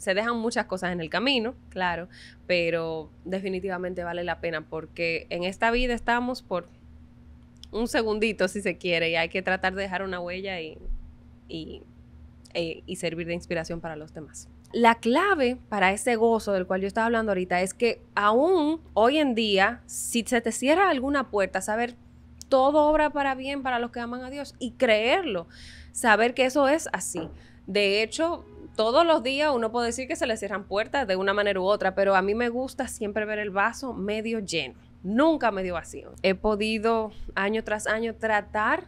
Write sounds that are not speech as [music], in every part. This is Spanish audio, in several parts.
se dejan muchas cosas en el camino, claro, pero definitivamente vale la pena porque en esta vida estamos por un segundito si se quiere y hay que tratar de dejar una huella y, eh, y, servir de inspiración para los demás. La clave para ese gozo del cual yo estaba hablando ahorita es que aún hoy en día, si se te cierra alguna puerta, saber todo obra para bien para los que aman a Dios y creerlo, saber que eso es así. De hecho, todos los días uno puede decir que se le cierran puertas de una manera u otra, pero a mí me gusta siempre ver el vaso medio lleno, nunca medio vacío. He podido año tras año tratar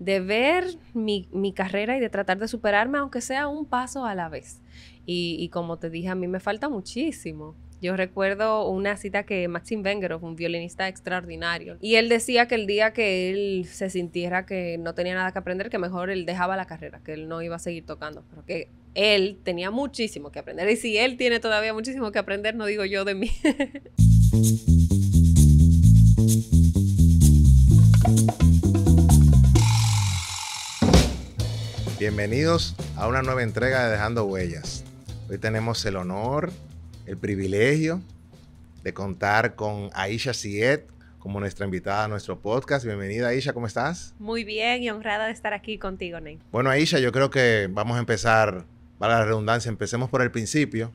de ver mi, carrera y de tratar de superarme, aunque sea un paso a la vez. Y, como te dije, a mí me falta muchísimo. Yo recuerdo una cita que Maxim Vengerov, un violinista extraordinario, y él decía que el día que él se sintiera que no tenía nada que aprender, que mejor él dejaba la carrera, que él no iba a seguir tocando, pero que él tenía muchísimo que aprender. Y si él tiene todavía muchísimo que aprender, no digo yo de mí. [laughs] Bienvenidos a una nueva entrega de Dejando Huellas. Hoy tenemos el honor, el privilegio de contar con Aisha Siet como nuestra invitada a nuestro podcast. Bienvenida Aisha, ¿cómo estás? Muy bien y honrada de estar aquí contigo, Ney. Bueno, Aisha, yo creo que vamos a empezar para la redundancia, empecemos por el principio.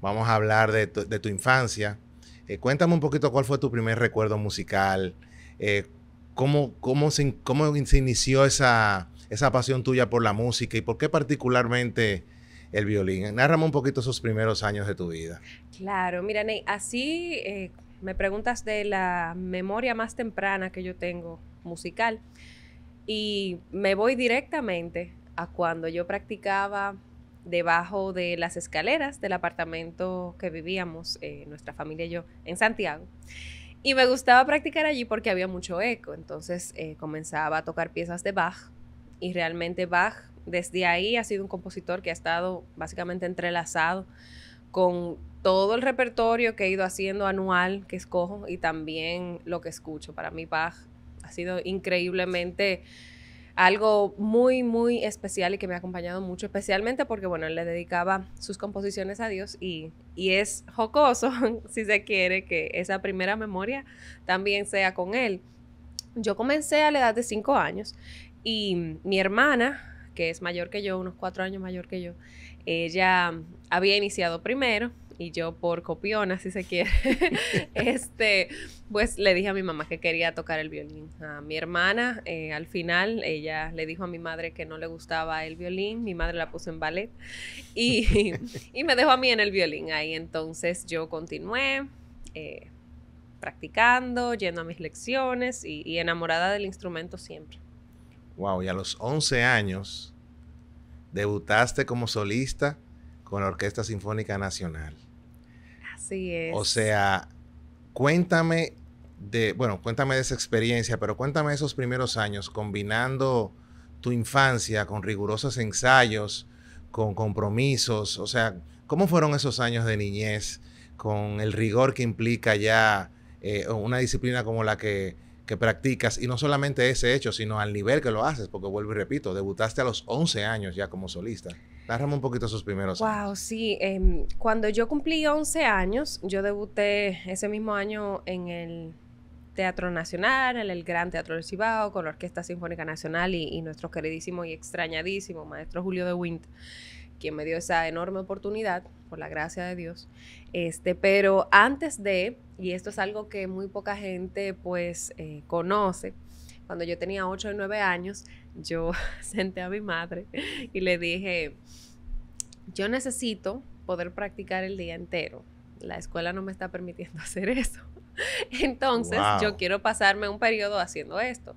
Vamos a hablar de tu, infancia. Eh, cuéntame un poquito cuál fue tu primer recuerdo musical. Eh, cómo, cómo, se, inició esa, pasión tuya por la música y por qué particularmente el violín. Nárrame un poquito esos primeros años de tu vida. Claro, mira, Ney, así eh, me preguntas de la memoria más temprana que yo tengo musical y me voy directamente a cuando yo practicaba debajo de las escaleras del apartamento que vivíamos, eh, nuestra familia y yo, en Santiago. Y me gustaba practicar allí porque había mucho eco, entonces eh, comenzaba a tocar piezas de Bach y realmente Bach desde ahí ha sido un compositor que ha estado básicamente entrelazado con todo el repertorio que he ido haciendo anual que escojo y también lo que escucho. Para mí Bach ha sido increíblemente algo muy, muy especial y que me ha acompañado mucho, especialmente porque, bueno, le dedicaba sus composiciones a Dios y, es jocoso, [laughs] si se quiere, que esa primera memoria también sea con él. Yo comencé a la edad de cinco años y mi hermana, que es mayor que yo, unos cuatro años mayor que yo, ella había iniciado primero y yo por copión, si se quiere, [laughs] este, pues le dije a mi mamá que quería tocar el violín. A mi hermana, eh, al final, ella le dijo a mi madre que no le gustaba el violín, mi madre la puso en ballet y, [laughs] me dejó a mí en el violín. Ahí entonces yo continué. Eh, practicando, yendo a mis lecciones y, y enamorada del instrumento siempre. Wow, y a los 11 años debutaste como solista con la Orquesta Sinfónica Nacional. O sea, cuéntame de, bueno, cuéntame de esa experiencia, pero cuéntame esos primeros años combinando tu infancia con rigurosos ensayos, con compromisos, o sea, ¿cómo fueron esos años de niñez con el rigor que implica ya eh, una disciplina como la que, que, practicas? Y no solamente ese hecho, sino al nivel que lo haces, porque vuelvo y repito, debutaste a los 11 años ya como solista un poquito esos primeros wow, años. sí. Em, cuando yo cumplí 11 años, yo debuté ese mismo año en el Teatro Nacional, en el Gran Teatro del Cibao, con la Orquesta Sinfónica Nacional y, nuestro queridísimo y extrañadísimo maestro Julio de Wint, quien me dio esa enorme oportunidad, por la gracia de Dios. Este, pero antes de, y esto es algo que muy poca gente pues eh, conoce, cuando yo tenía 8 o 9 años, yo [laughs] senté a mi madre y le dije, yo necesito poder practicar el día entero. La escuela no me está permitiendo [laughs] hacer eso. Entonces, yo quiero pasarme un periodo haciendo esto.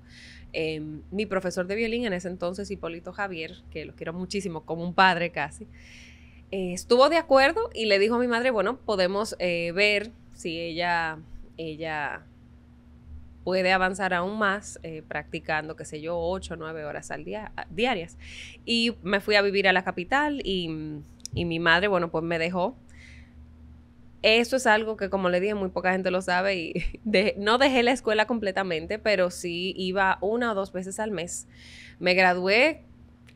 Em, mi profesor de violín en ese entonces, Hipólito Javier, que lo quiero muchísimo, como un padre casi, eh, estuvo de acuerdo y le dijo a mi madre, bueno, podemos eh, ver si ella, ella puede avanzar aún más eh, practicando, qué sé yo, ocho o 9 horas al día, ah, diarias. Y me fui a vivir a la capital y, mm, y mi madre, bueno, pues me dejó eso es algo que, como le dije, muy poca gente lo sabe y [laughs] no dejé la escuela completamente, pero sí iba una o dos veces al mes. Me gradué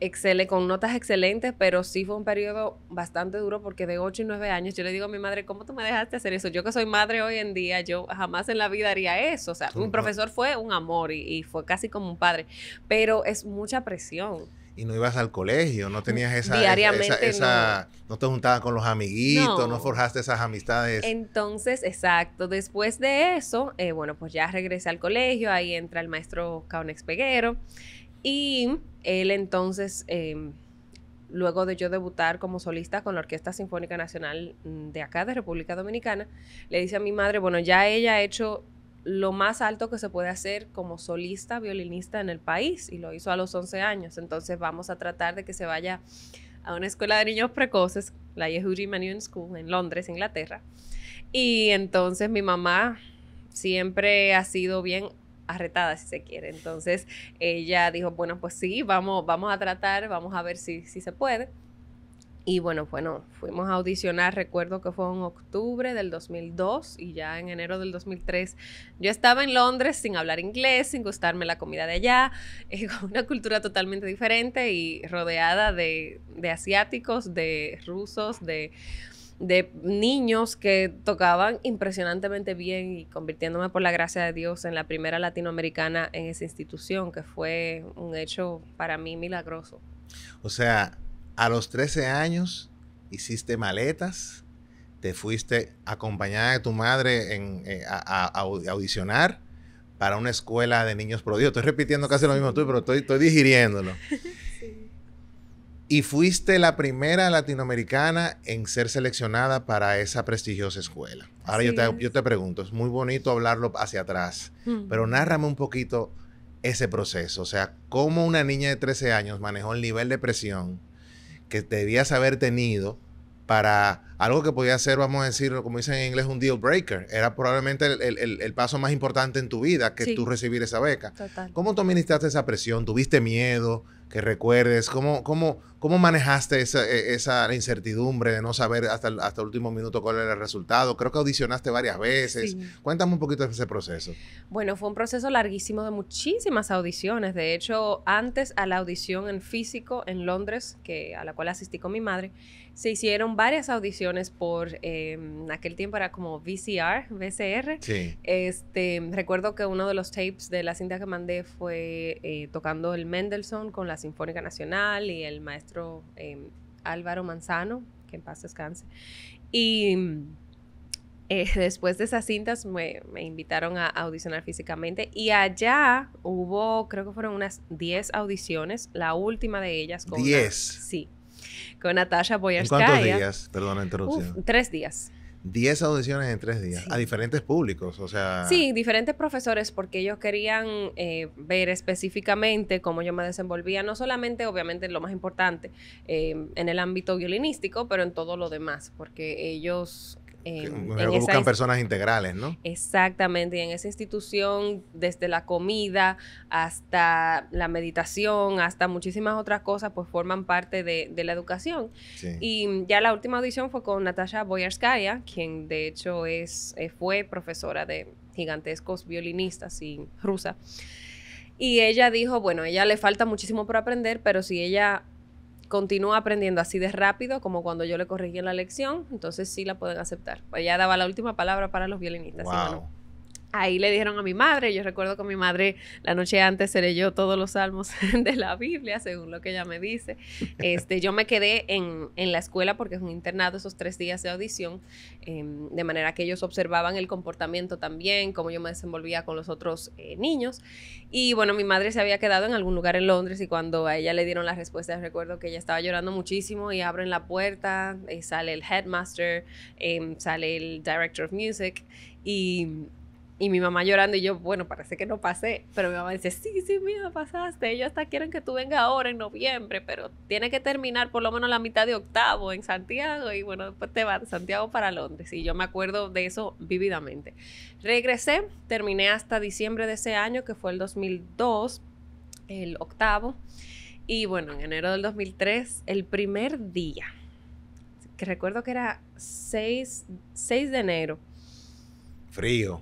Excel, con notas excelentes, pero sí fue un periodo bastante duro porque de ocho y nueve años yo le digo a mi madre, ¿cómo tú me dejaste hacer eso? Yo que soy madre hoy en día, yo jamás en la vida haría eso. O sea, un profesor fue un amor y, fue casi como un padre, pero es mucha presión y no ibas al colegio, no tenías esa... Diariamente esa, no. no. te juntabas con los amiguitos, no. forjaste esas amistades. Entonces, exacto. Después de eso, eh, bueno, pues ya regresé al colegio, ahí entra el maestro Caonex Peguero y él entonces, em, luego de yo debutar como solista con la Orquesta Sinfónica Nacional mm, de acá, de República Dominicana, le dice a mi madre, bueno, ya ella ha hecho lo más alto que se puede hacer como solista violinista en el país y lo hizo a los 11 años. Entonces vamos a tratar de que se vaya a una escuela de niños precoces, la Yehudi Manion School en Londres, Inglaterra. Y entonces mi mamá siempre ha sido bien arretada, si se quiere. Entonces ella dijo, bueno, pues sí, vamos, vamos a tratar, vamos a ver si, si se puede. Y bueno, bueno, fuimos a audicionar, recuerdo que fue en octubre del 2002 y ya en enero del 2003 yo estaba en Londres sin hablar inglés, sin gustarme la comida de allá, [laughs] eh, con una cultura totalmente diferente y rodeada de, de asiáticos, de rusos, de de niños que tocaban impresionantemente bien y convirtiéndome por la gracia de Dios en la primera latinoamericana en esa institución, que fue un hecho para mí milagroso. O sea, a los 13 años hiciste maletas, te fuiste acompañada de tu madre en, eh, a, audicionar para una escuela de niños prodigios. Estoy repitiendo casi lo mismo tú, pero estoy, estoy digiriéndolo. [laughs] y fuiste la primera latinoamericana en ser seleccionada para esa prestigiosa escuela. Ahora yo te, yo te, pregunto, es muy bonito hablarlo hacia atrás, mm. pero nárrame un poquito ese proceso, o sea, cómo una niña de 13 años manejó el nivel de presión que debías haber tenido para algo que podía ser, vamos a decirlo, como dicen en inglés, un deal breaker. Era probablemente el, el, el paso más importante en tu vida que tú recibir esa beca. Total. ¿Cómo tú administraste esa presión? ¿Tuviste miedo? que recuerdes? ¿Cómo, cómo, cómo manejaste esa, e, esa incertidumbre de no saber hasta el, hasta el último minuto cuál era el resultado? Creo que audicionaste varias veces. Cuéntame un poquito de ese proceso. Bueno, fue un proceso larguísimo de muchísimas audiciones. De hecho, antes a la audición en físico en Londres, que, a la cual asistí con mi madre, se hicieron varias audiciones por, en em, aquel tiempo era como VCR, VCR. Este, recuerdo que uno de los tapes de la cinta que mandé fue eh, tocando el Mendelssohn con la Sinfónica Nacional y el maestro em, Álvaro Manzano, que en paz descanse. Y mm, eh, [laughs] después de esas cintas me, invitaron a, audicionar físicamente y allá hubo, creo que fueron unas 10 audiciones, la última de ellas. con 10. Sí con Natasha Boyarskaya. cuántos días? Perdona la interrupción. tres días. Diez audiciones en tres días, a diferentes públicos, o sea... Sí, diferentes profesores, porque ellos querían eh, ver específicamente cómo yo me desenvolvía, no solamente, obviamente, lo más importante, eh, en el ámbito violinístico, pero en todo lo demás, porque ellos en, buscan personas integrales, ¿no? Exactamente, y en esa institución, desde la comida hasta la meditación, hasta muchísimas otras cosas, pues forman parte de, la educación. Y ya la última audición fue con Natasha Boyarskaya, quien de hecho es, eh, fue profesora de gigantescos violinistas y rusa. Y ella dijo, bueno, ella le falta muchísimo por aprender, pero si ella continúa aprendiendo así de rápido como cuando yo le corregí en la lección, entonces sí la pueden aceptar. pues ya daba la última palabra para los violinistas. Ahí le dijeron a mi madre, yo recuerdo que mi madre la noche antes se leyó todos los salmos [laughs] de la Biblia, según lo que ella me dice. Este, yo me quedé en, en la escuela porque es un internado esos tres días de audición, em, de manera que ellos observaban el comportamiento también, cómo yo me desenvolvía con los otros eh, niños. Y bueno, mi madre se había quedado en algún lugar en Londres y cuando a ella le dieron las respuestas, recuerdo que ella estaba llorando muchísimo y abren la puerta, y eh, sale el headmaster, em, sale el director of music y y mi mamá llorando y yo, bueno, parece que no pasé. Pero mi mamá dice, sí, sí, mira pasaste. Ellos hasta quieren que tú vengas ahora en noviembre, pero tiene que terminar por lo menos la mitad de octavo en Santiago. Y bueno, después te vas de Santiago para Londres. Y yo me acuerdo de eso vívidamente. Regresé, terminé hasta diciembre de ese año, que fue el 2002, el octavo. Y bueno, en enero del 2003, el primer día, que recuerdo que era 6 de enero. Frío.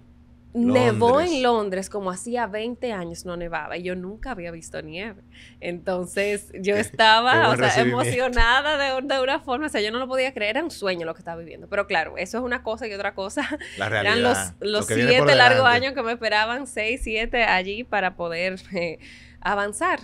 Nevó en Londres como hacía 20 años no nevaba y yo nunca había visto nieve. Entonces yo estaba emocionada de, una forma, o sea, yo no lo podía creer, era un sueño lo que estaba viviendo. Pero claro, eso es una cosa y otra cosa. Eran los, los siete largos años que me esperaban, seis, siete allí para poder eh, avanzar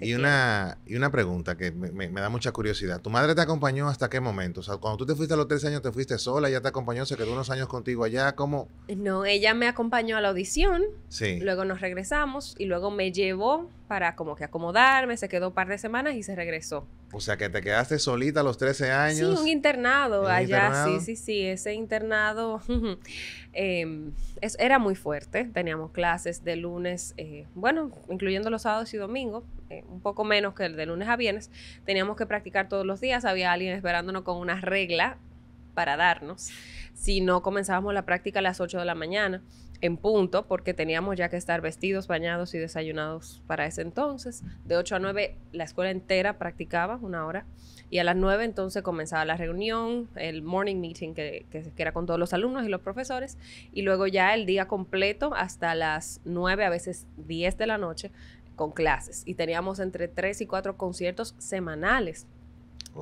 y, una, y una pregunta que me, da mucha curiosidad. ¿Tu madre te acompañó hasta qué momento? O sea, cuando tú te fuiste a los 13 años, ¿te fuiste sola? ¿Ya te acompañó? ¿Se quedó unos años contigo allá? ¿Cómo? No, ella me acompañó a la audición. Sí. Luego nos regresamos y luego me llevó para como que acomodarme, se quedó un par de semanas y se regresó. O sea que te quedaste solita a los 13 años. Sí, un internado allá, sí, sí, sí, ese internado [laughs] em, era muy fuerte, teníamos clases de lunes, eh, bueno, incluyendo los sábados y domingos, eh, un poco menos que el de lunes a viernes, teníamos que practicar todos los días, había alguien esperándonos con una regla para darnos si no comenzábamos la práctica a las 8 de la mañana en punto, porque teníamos ya que estar vestidos, bañados y desayunados para ese entonces. De 8 a 9 la escuela entera practicaba una hora y a las 9 entonces comenzaba la reunión, el morning meeting que, que, era con todos los alumnos y los profesores y luego ya el día completo hasta las 9, a veces 10 de la noche con clases y teníamos entre 3 y 4 conciertos semanales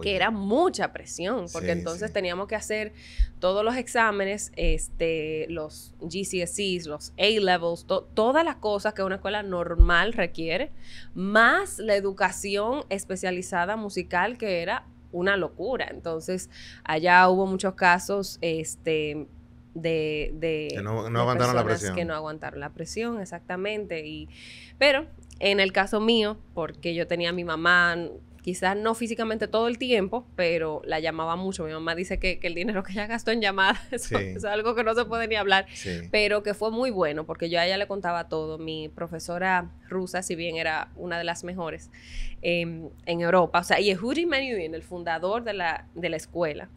que era mucha presión, porque entonces teníamos que hacer todos los exámenes, este, los GCSEs, los A-levels, todas las cosas que una escuela normal requiere, más la educación especializada musical que era una locura. Entonces, allá hubo muchos casos, este, de, que no, aguantaron la presión. que no aguantaron la presión, exactamente. Y, pero en el caso mío, porque yo tenía a mi mamá quizás no físicamente todo el tiempo, pero la llamaba mucho. Mi mamá dice que, el dinero que ella gastó en llamadas [laughs] es algo que no se puede ni hablar, pero que fue muy bueno porque yo a ella le contaba todo. Mi profesora rusa, si bien era una de las mejores em, en Europa, o sea, y Yehudi Menuhin, el fundador de la, de la escuela,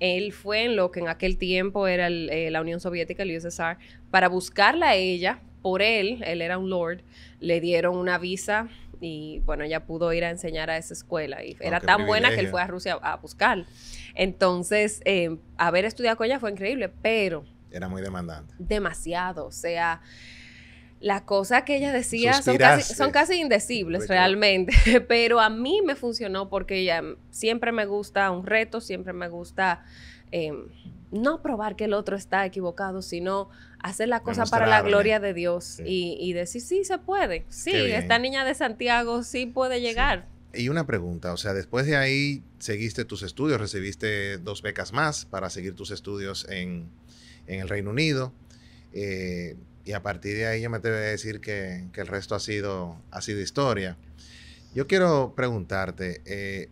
él fue en lo que en aquel tiempo era eh, la Unión Soviética, el USSR, para buscarla a ella, por él, él era un lord, le dieron una visa y bueno, ella pudo ir a enseñar a esa escuela y era tan buena que él fue a Rusia a, buscar. Entonces, eh, haber estudiado con ella fue increíble, pero... Era muy demandante. Demasiado, o sea... Las cosas que ella decía son casi, indecibles realmente, [laughs] pero a mí me funcionó porque ella, siempre me gusta un reto, siempre me gusta eh, no probar que el otro está equivocado, sino hacer la cosa para la gloria de Dios y, decir, sí, se puede, sí, esta niña de Santiago sí puede llegar. Y una pregunta, o sea, después de ahí seguiste tus estudios, recibiste dos becas más para seguir tus estudios en, en el Reino Unido. Eh, y a partir de ahí yo me atrevo a decir que, el resto ha sido, ha sido historia. Yo quiero preguntarte, eh,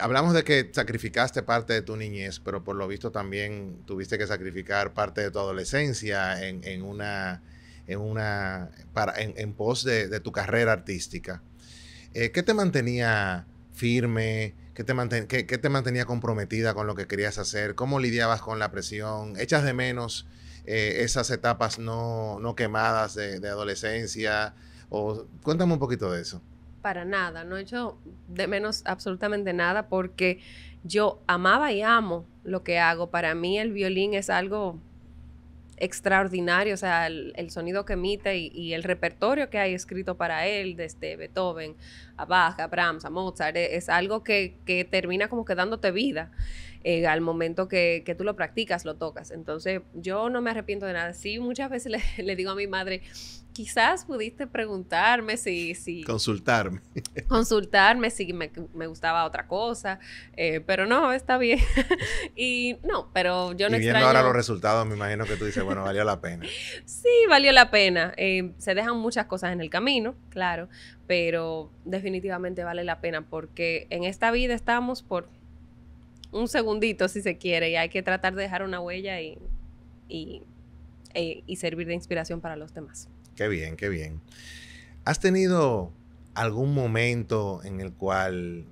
Hablamos de que sacrificaste parte de tu niñez, pero por lo visto también tuviste que sacrificar parte de tu adolescencia en, una, en, una para, en, pos de, tu carrera artística. Eh, ¿Qué te mantenía firme? ¿Qué te, te, mantenía comprometida con lo que querías hacer? ¿Cómo lidiabas con la presión? ¿Echas de menos eh, esas etapas no, quemadas de, de adolescencia? O, cuéntame un poquito de eso para nada, no he hecho de menos absolutamente nada porque yo amaba y amo lo que hago. Para mí el violín es algo extraordinario, o sea, el, sonido que emite y, el repertorio que hay escrito para él, desde Beethoven a Bach, a Brahms, a Mozart, e, es, algo que, que, termina como quedándote dándote vida. Eh, al momento que, tú lo practicas, lo tocas. Entonces, yo no me arrepiento de nada. Sí, muchas veces le, [laughs] digo a mi madre, quizás pudiste preguntarme si... si consultarme. [laughs] Consultarme si me, gustaba otra cosa, eh, pero no, está bien. [laughs] y no, pero yo no... Y viendo ahora los resultados, me imagino que tú dices, bueno, valió la pena. sí, valió la pena. Eh, se dejan muchas cosas en el camino, claro, pero definitivamente vale la pena porque en esta vida estamos por un segundito si se quiere y hay que tratar de dejar una huella y, e, y, servir de inspiración para los demás. Qué bien, qué bien. ¿Has tenido algún momento en el cual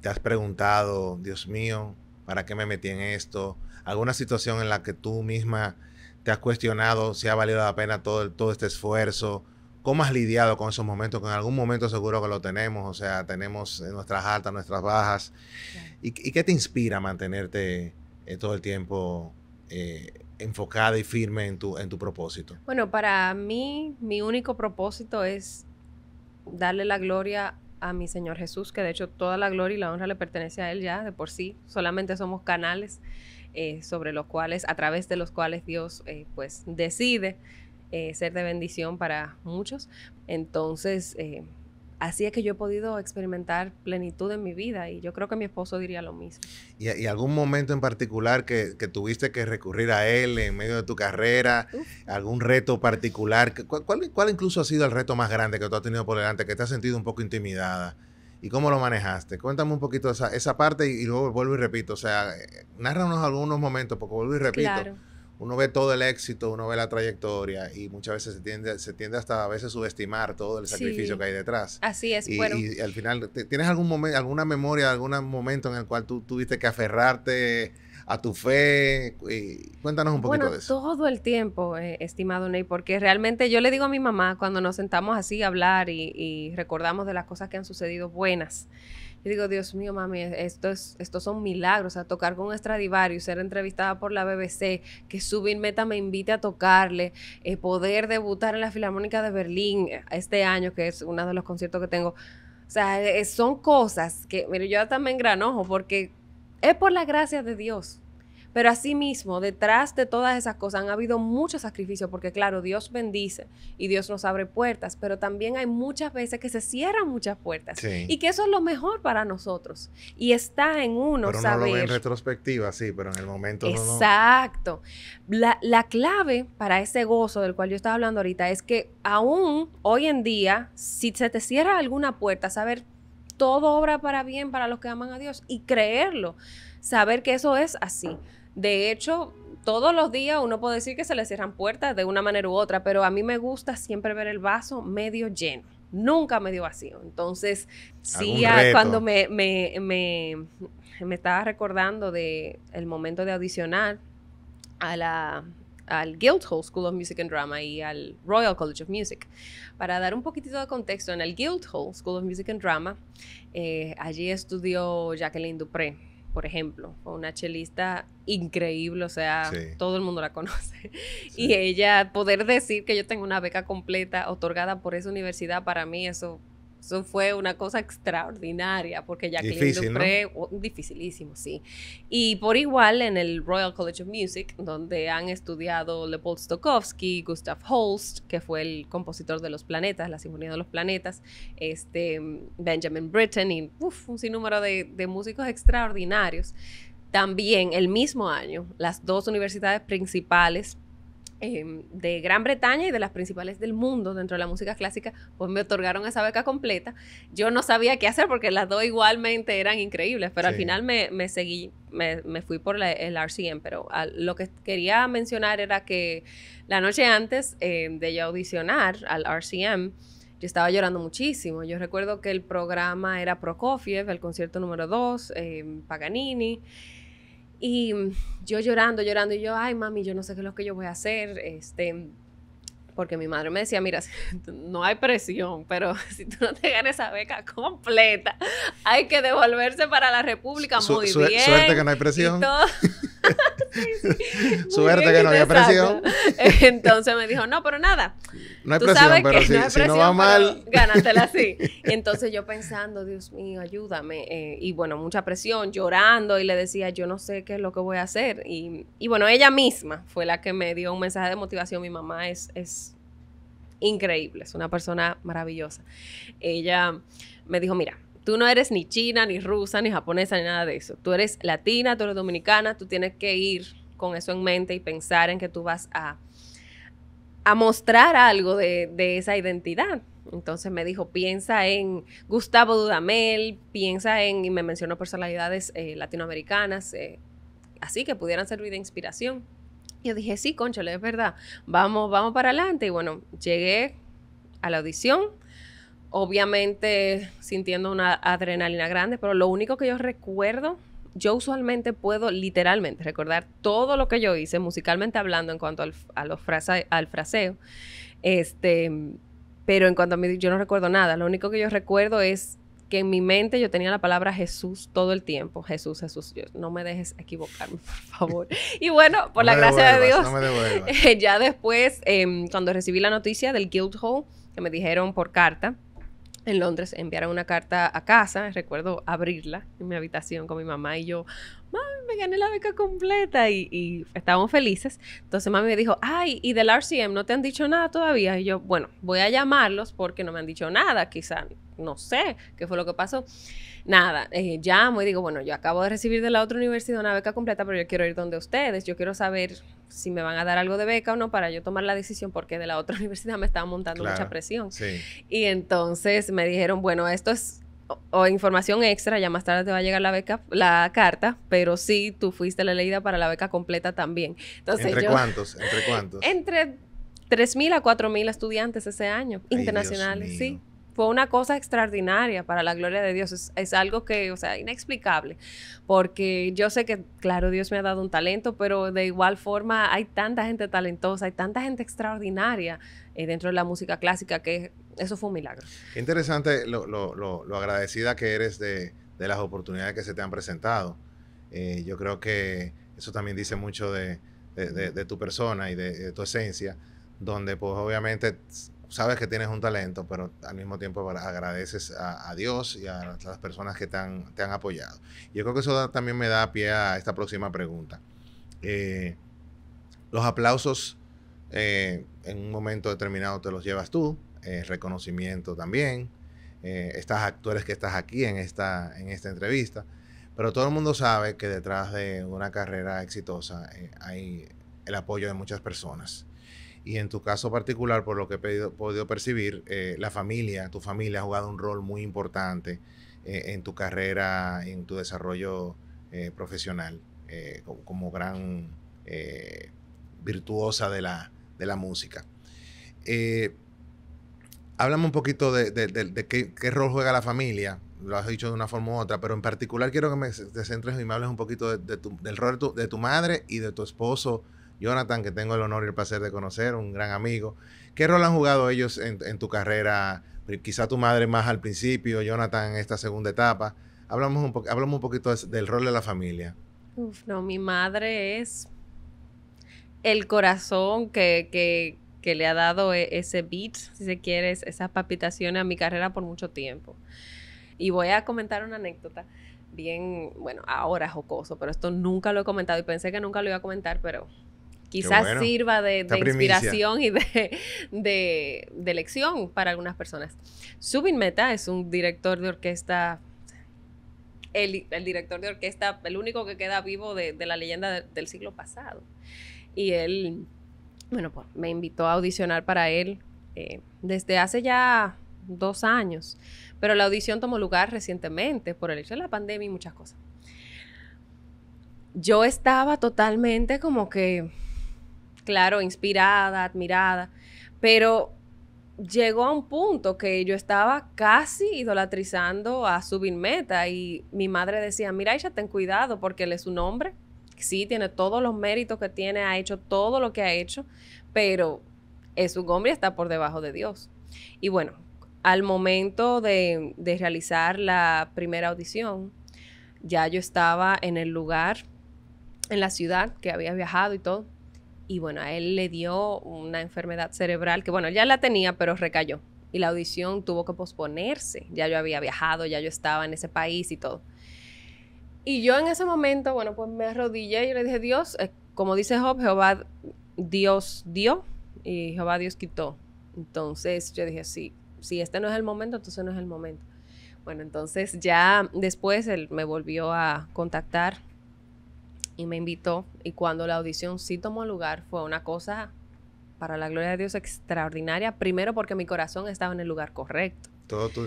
te has preguntado, Dios mío, ¿para qué me metí en esto? ¿Alguna situación en la que tú misma te has cuestionado si ha valido la pena todo, todo este esfuerzo? ¿Cómo has lidiado con esos momentos? Que en algún momento seguro que lo tenemos, o sea, tenemos eh, nuestras altas, nuestras bajas. ¿Y, qué te inspira a mantenerte eh, todo el tiempo eh, enfocada y firme en tu, en tu propósito? Bueno, para mí, mi único propósito es darle la gloria a mi Señor Jesús, que de hecho toda la gloria y la honra le pertenece a Él ya de por sí, solamente somos canales sobre los cuales, a través de los cuales Dios pues decide eh, ser de bendición para muchos. Entonces, eh, así es que yo he podido experimentar plenitud en mi vida y yo creo que mi esposo diría lo mismo. ¿Y, algún momento en particular que, tuviste que recurrir a él en medio de tu carrera? ¿Algún reto particular? ¿Cuál, incluso ha sido el reto más grande que tú has tenido por delante, que te has sentido un poco intimidada? ¿Y cómo lo manejaste? Cuéntame un poquito esa, parte y, luego vuelvo y repito. O sea, eh, narranos algunos momentos, porque vuelvo y repito. Claro uno ve todo el éxito, uno ve la trayectoria y muchas veces se tiende, se tiende hasta a veces subestimar todo el sacrificio que hay detrás. Así es. Y, bueno. y al final, ¿tienes algún momento, alguna memoria, algún momento en el cual tú tuviste que aferrarte a tu fe? Y cuéntanos un poquito de eso. Todo el tiempo, eh, estimado Ney, porque realmente yo le digo a mi mamá cuando nos sentamos así a hablar y, y recordamos de las cosas que han sucedido buenas. Y digo, Dios mío, mami, esto es, estos son milagros. O sea, tocar con Stradivarius, ser entrevistada por la BBC, que Subin Meta me invite a tocarle, eh, poder debutar en la Filarmónica de Berlín eh, este año, que es uno de los conciertos que tengo. O sea, eh, son cosas que, mire, yo también ojo, porque es por la gracia de Dios. Pero asimismo, detrás de todas esas cosas han habido muchos sacrificios, porque claro, Dios bendice y Dios nos abre puertas, pero también hay muchas veces que se cierran muchas puertas. Y que eso es lo mejor para nosotros. Y está en uno pero No en retrospectiva, sí, pero en el momento Exacto. La, la clave para ese gozo del cual yo estaba hablando ahorita es que aún hoy en día, si se te cierra alguna puerta, saber todo obra para bien para los que aman a Dios y creerlo, saber que eso es así. De hecho, todos los días uno puede decir que se le cierran puertas de una manera u otra, pero a mí me gusta siempre ver el vaso medio lleno, nunca medio vacío. Entonces, sí, cuando me, estaba recordando de el momento de audicionar a la, al Guildhall School of Music and Drama y al Royal College of Music. Para dar un poquitito de contexto, en el Guildhall School of Music and Drama, eh, allí estudió Jacqueline Dupré, por ejemplo, una chelista increíble, o sea, todo el mundo la conoce. [laughs] Y ella, poder decir que yo tengo una beca completa otorgada por esa universidad, para mí eso eso fue una cosa extraordinaria porque Jacqueline que Dupré, oh, dificilísimo, sí. Y por igual en el Royal College of Music, donde han estudiado Leopold Stokowski, Gustav Holst, que fue el compositor de Los Planetas, la Sinfonía de los Planetas, este, Benjamin Britten y un sinnúmero de, de músicos extraordinarios. También el mismo año, las dos universidades principales Em, de Gran Bretaña y de las principales del mundo dentro de la música clásica, pues me otorgaron esa beca completa. Yo no sabía qué hacer porque las dos igualmente eran increíbles, pero al final me, seguí, me, fui por el RCM, pero ah, lo que quería mencionar era que la noche antes em, de audicionar al RCM, yo estaba llorando muchísimo. Yo recuerdo que el programa era Prokofiev, el concierto número 2, em, Paganini. Y mm, yo llorando, llorando, y yo, ay, mami, yo no sé qué es lo que yo voy a hacer, este, porque mi madre me decía, mira, [laughs] no hay presión, pero [laughs] si tú no te ganas esa beca completa, hay que devolverse para la República muy bien. Suerte que no hay presión. [laughs] Suerte que no había presión. [laughs] Entonces me dijo, no, pero nada. No presión, sabes pero que si, no, va mal. Gánatela así. [laughs] Entonces yo pensando, Dios mío, ayúdame. Eh, y bueno, mucha presión, llorando. Y le decía, yo no sé qué es lo que voy a hacer. Y, y bueno, ella misma fue la que me dio un mensaje de motivación. Mi mamá es, es increíble, es una persona maravillosa. Ella me dijo, mira, Tú no eres ni china, ni rusa, ni japonesa, ni nada de eso. Tú eres latina, tú eres dominicana, tú tienes que ir con eso en mente y pensar en que tú vas a, a mostrar algo de, esa identidad. Entonces me dijo, piensa en Gustavo Dudamel, piensa en, y me mencionó personalidades eh, latinoamericanas, eh, así que pudieran servir de inspiración. Yo dije, sí, conchole, es verdad, vamos, vamos para adelante. Y bueno, llegué a la audición, obviamente sintiendo una adrenalina grande, pero lo único que yo recuerdo, yo usualmente puedo literalmente recordar todo lo que yo hice musicalmente hablando en cuanto al, a los al fraseo. Este, pero en cuanto a mí, yo no recuerdo nada. Lo único que yo recuerdo es que en mi mente yo tenía la palabra Jesús todo el tiempo. Jesús, Jesús, no me dejes equivocarme, [laughs] por favor. Y bueno, por la gracia de Dios, [laughs] ya después, em, cuando recibí la noticia del Guildhall, que me dijeron por carta, en Londres enviaron una carta a casa, recuerdo abrirla en mi habitación con mi mamá y yo, mami, me gané la beca completa y, estábamos felices. Entonces mami me dijo, ay, ¿y del RCM no te han dicho nada todavía? Y yo, bueno, voy a llamarlos porque no me han dicho nada, quizá, no sé qué fue lo que pasó. Nada, eh, llamo y digo, bueno, yo acabo de recibir de la otra universidad una beca completa, pero yo quiero ir donde ustedes, yo quiero saber si me van a dar algo de beca o no para yo tomar la decisión porque de la otra [laughs] universidad me estaba montando mucha presión. Y entonces me dijeron, bueno, esto es o información extra, ya más tarde te va a llegar la beca, la carta, pero sí tú fuiste la leída para la beca completa también. Entonces, ¿Entre cuántos? ¿Entre cuántos? Entre 3.000 a 4.000 estudiantes ese año, internacionales, sí. Fue una cosa extraordinaria para la gloria de Dios. Es, algo que, o sea, inexplicable. Porque yo sé que, claro, Dios me ha dado un talento, pero de igual forma hay tanta gente talentosa, hay tanta gente extraordinaria eh, dentro de la música clásica que eso fue un milagro. interesante lo, agradecida que eres de, las oportunidades que se te han presentado. Eh, yo creo que eso también dice mucho de, tu persona y de, tu esencia, donde pues obviamente sabes que tienes un talento, pero al mismo tiempo agradeces a, Dios y a las personas que te han, te han apoyado. Yo creo que eso también me da pie a esta próxima pregunta. Eh, los aplausos eh, en un momento determinado te los llevas tú, eh, reconocimiento también. Eh, estas actores que estás aquí en esta, en esta entrevista. Pero todo el mundo sabe que detrás de una carrera exitosa eh, hay el apoyo de muchas personas. Y en tu caso particular, por lo que he podido percibir, la familia, tu familia ha jugado un rol muy importante en tu carrera, en tu desarrollo profesional, como, gran virtuosa de la, de la música háblame un poquito de, qué, rol juega la familia. Lo has dicho de una forma u otra, pero en particular quiero que me, te centres y me hables un poquito del rol de tu, madre y de tu esposo, Jonathan, que tengo el honor y el placer de conocer, un gran amigo. ¿Qué rol han jugado ellos en, tu carrera? Quizá tu madre más al principio, Jonathan en esta segunda etapa. Hablamos un, hablamos un poquito del rol de la familia. Uf, no, mi madre es el corazón que, que, que le ha dado e-, ese beat, si se quiere, esas palpitaciones a mi carrera por mucho tiempo. Y voy a comentar una anécdota bien, bueno, ahora jocoso, pero esto nunca lo he comentado y pensé que nunca lo iba a comentar, pero quizás sirva de, inspiración y de, de, lección para algunas personas. Subin Meta es un director de orquesta, el, director de orquesta, el único que queda vivo de, la leyenda del siglo pasado. Y él bueno, pues me invitó a audicionar para él eh, desde hace ya dos años, pero la audición tomó lugar recientemente por el hecho de la pandemia y muchas cosas. Yo estaba totalmente como que, claro, inspirada, admirada, pero llegó a un punto que yo estaba casi idolatrizando a Subin Meta y mi madre decía, mira, ella ten cuidado porque él es un hombre sí tiene todos los méritos que tiene, ha hecho todo lo que ha hecho, pero es un hombre está por debajo de Dios. Y bueno, al momento de, de realizar la primera audición, ya yo estaba en el lugar, en la ciudad que había viajado y todo. Y bueno, a él le dio una enfermedad cerebral que, bueno, ya la tenía, pero recayó. Y la audición tuvo que posponerse. Ya yo había viajado, ya yo estaba en ese país y todo. Y yo en ese momento, bueno, pues me arrodillé y le dije, Dios, eh, como dice Job, Jehová Dios dio y Jehová Dios quitó. Entonces yo dije, sí, si este no es el momento, entonces no es el momento. Bueno, entonces ya después él me volvió a contactar y me invitó. Y cuando la audición sí tomó lugar, fue una cosa, para la gloria de Dios, extraordinaria. Primero porque mi corazón estaba en el lugar correcto.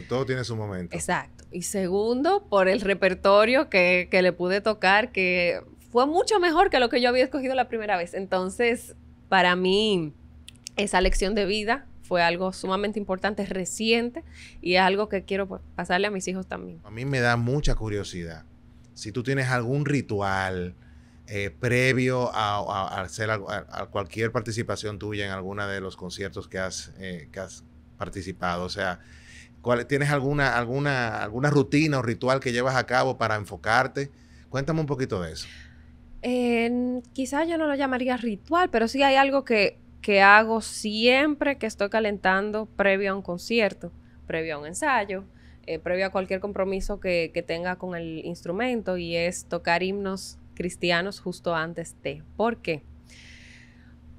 Todo, tiene su momento. Exacto. Y segundo, por el repertorio que, le pude tocar, que fue mucho mejor que lo que yo había escogido la primera vez. Entonces, para mí, esa lección de vida fue algo sumamente importante, reciente, y es algo que quiero pues, pasarle a mis hijos también. A mí me da mucha curiosidad. Si tú tienes algún ritual, eh, previo a, hacer cualquier participación tuya en alguna de los conciertos que has, eh, que has participado. O sea, ¿Tienes alguna, alguna, alguna rutina o ritual que llevas a cabo para enfocarte? Cuéntame un poquito de eso. quizás yo no lo llamaría ritual, pero sí hay algo que, hago siempre que estoy calentando previo a un concierto, previo a un ensayo, eh, previo a cualquier compromiso que, que, tenga con el instrumento y es tocar himnos cristianos justo antes de. ¿Por qué?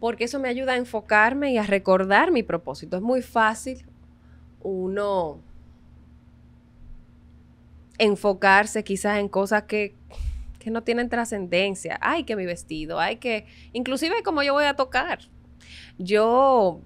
Porque eso me ayuda a enfocarme y a recordar mi propósito. Es muy fácil uno enfocarse quizás en cosas que, que no tienen trascendencia. Ay, que mi vestido, ay, que inclusive como yo voy a tocar. Yo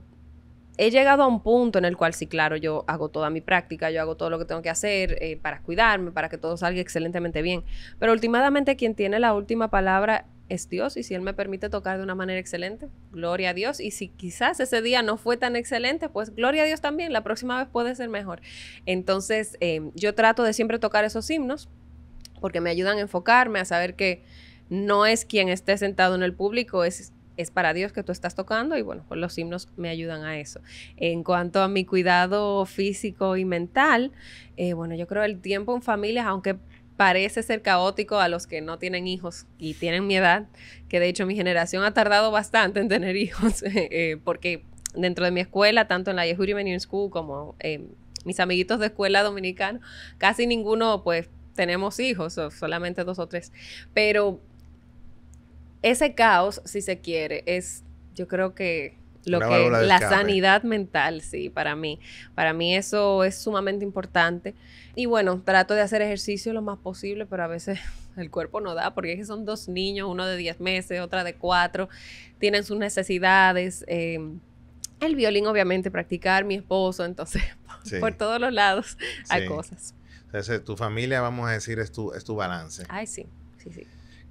he llegado a un punto en el cual sí, claro, yo hago toda mi práctica, yo hago todo lo que tengo que hacer eh, para cuidarme, para que todo salga excelentemente bien. Pero últimamente quien tiene la última palabra es Dios y si Él me permite tocar de una manera excelente, gloria a Dios. Y si quizás ese día no fue tan excelente, pues gloria a Dios también, la próxima vez puede ser mejor. Entonces eh, yo trato de siempre tocar esos himnos porque me ayudan a enfocarme, a saber que no es quien esté sentado en el público, es es para Dios que tú estás tocando y bueno, pues los himnos me ayudan a eso. En cuanto a mi cuidado físico y mental, eh, bueno, yo creo el tiempo en familias, aunque parece ser caótico a los que no tienen hijos y tienen mi edad, que de hecho mi generación ha tardado bastante en tener [laughs] hijos, eh, porque dentro de mi escuela, tanto en la Yehudi University School como en eh, mis amiguitos de escuela dominicana, casi ninguno pues tenemos hijos, solamente dos o tres, pero ese caos, si se quiere, es, yo creo que lo que la sanidad mental, sí, para mí. Para mí eso es sumamente importante. Y bueno, trato de hacer ejercicio lo más posible, pero a veces [laughs] el cuerpo no da, porque es que son dos niños, uno de 10 meses, otra de 4, tienen sus necesidades. Em, el violín, obviamente, practicar, mi esposo, entonces, [laughs] por todos los lados hay cosas. Entonces, tu familia, vamos a decir, es tu, es tu balance. Ay, sí, sí, sí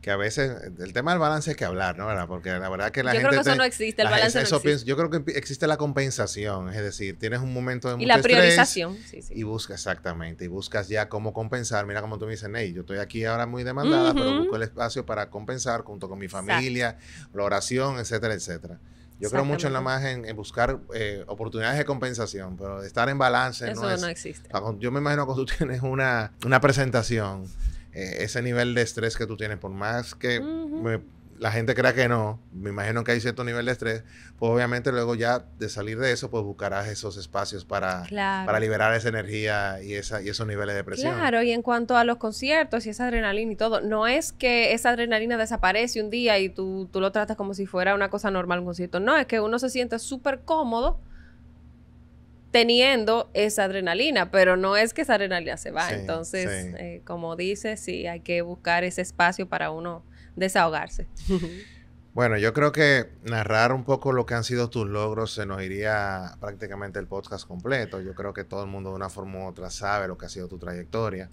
que a veces el tema del balance hay que hablar, ¿no? Porque la verdad que la yo gente... Yo creo que eso no existe, el balance no yo creo que existe la compensación, es decir, tienes un momento de... Y la priorización, sí, sí. Y buscas, exactamente, y buscas ya cómo compensar. Mira como tú me dices, Ney, yo estoy aquí ahora muy demandada, pero busco el espacio para compensar junto con mi familia, la oración, etcétera, etcétera. Yo creo mucho en la más en, buscar eh, oportunidades de compensación, pero estar en balance Eso no, no existe. Yo me imagino que tú tienes una, una presentación eh, ese nivel de estrés que tú tienes, por más que la gente crea que no, me imagino que hay cierto nivel de estrés, pues obviamente luego ya de salir de eso, pues buscarás esos espacios para, para liberar esa energía y, esa, y esos niveles de presión. Claro, y en cuanto a los conciertos y esa adrenalina y todo, no es que esa adrenalina desaparece un día y tú, tú lo tratas como si fuera una cosa normal un concierto, no, es que uno se siente súper cómodo teniendo esa adrenalina, pero no es que esa adrenalina se va. Entonces, eh, como dices, sí, hay que buscar ese espacio para uno desahogarse. [laughs] Bueno, yo creo que narrar un poco lo que han sido tus logros se nos iría prácticamente el podcast completo. Yo creo que todo el mundo de una forma u otra sabe lo que ha sido tu trayectoria.